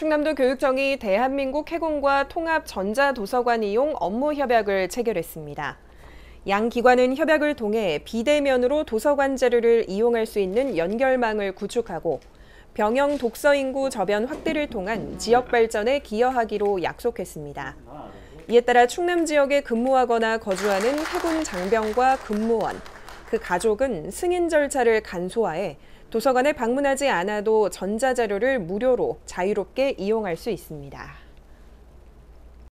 충남도 교육청이 대한민국 해군과 통합 전자도서관 이용 업무 협약을 체결했습니다. 양 기관은 협약을 통해 비대면으로 도서관 자료를 이용할 수 있는 연결망을 구축하고 병영 독서 인구 저변 확대를 통한 지역 발전에 기여하기로 약속했습니다. 이에 따라 충남 지역에 근무하거나 거주하는 해군 장병과 근무원, 그 가족은 승인 절차를 간소화해 도서관에 방문하지 않아도 전자자료를 무료로 자유롭게 이용할 수 있습니다.